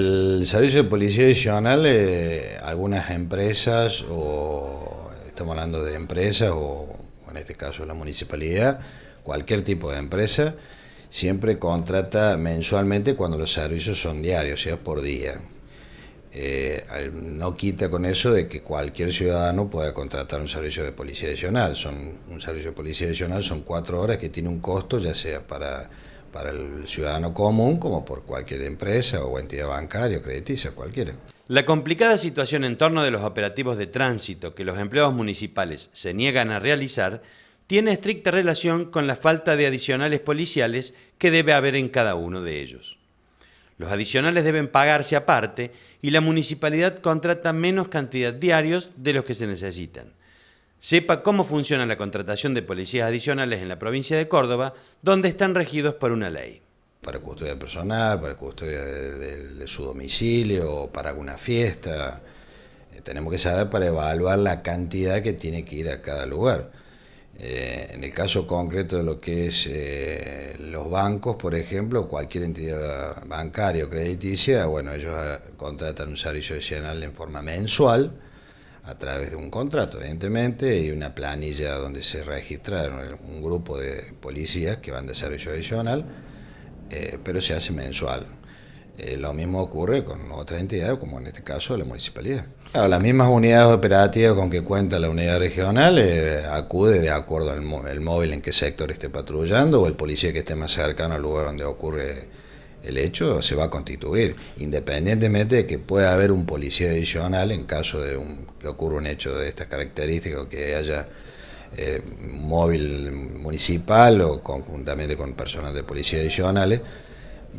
El servicio de policía adicional, eh, algunas empresas, o estamos hablando de empresas, o, en este caso la municipalidad, cualquier tipo de empresa, siempre contrata mensualmente cuando los servicios son diarios, o sea, por día. Eh, no quita con eso de que cualquier ciudadano pueda contratar un servicio de policía adicional. Son, un servicio de policía adicional son cuatro horas que tiene un costo, ya sea para para el ciudadano común como por cualquier empresa o entidad bancaria o crediticia, cualquiera. La complicada situación en torno de los operativos de tránsito que los empleados municipales se niegan a realizar tiene estricta relación con la falta de adicionales policiales que debe haber en cada uno de ellos. Los adicionales deben pagarse aparte y la municipalidad contrata menos cantidad diarios de los que se necesitan sepa cómo funciona la contratación de policías adicionales en la provincia de Córdoba, donde están regidos por una ley. Para custodia personal, para custodia de, su domicilio, para alguna fiesta. Eh, tenemos que saber para evaluar la cantidad que tiene que ir a cada lugar. Eh, en el caso concreto de lo que es eh, los bancos, por ejemplo, cualquier entidad bancaria o crediticia, bueno, ellos ah, contratan un servicio adicional en forma mensual a través de un contrato, evidentemente, y una planilla donde se registraron un grupo de policías que van de servicio adicional, eh, pero se hace mensual. Eh, lo mismo ocurre con otras entidades, como en este caso la municipalidad. las mismas unidades operativas con que cuenta la unidad regional eh, acude de acuerdo al móvil en qué sector esté patrullando o el policía que esté más cercano al lugar donde ocurre el hecho se va a constituir, independientemente de que pueda haber un policía adicional en caso de un, que ocurra un hecho de estas características que haya eh, móvil municipal o conjuntamente con personas de policía adicionales.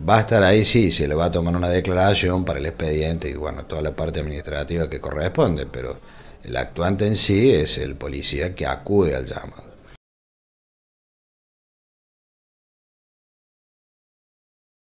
Va a estar ahí, sí, se le va a tomar una declaración para el expediente y bueno, toda la parte administrativa que corresponde, pero el actuante en sí es el policía que acude al llamado.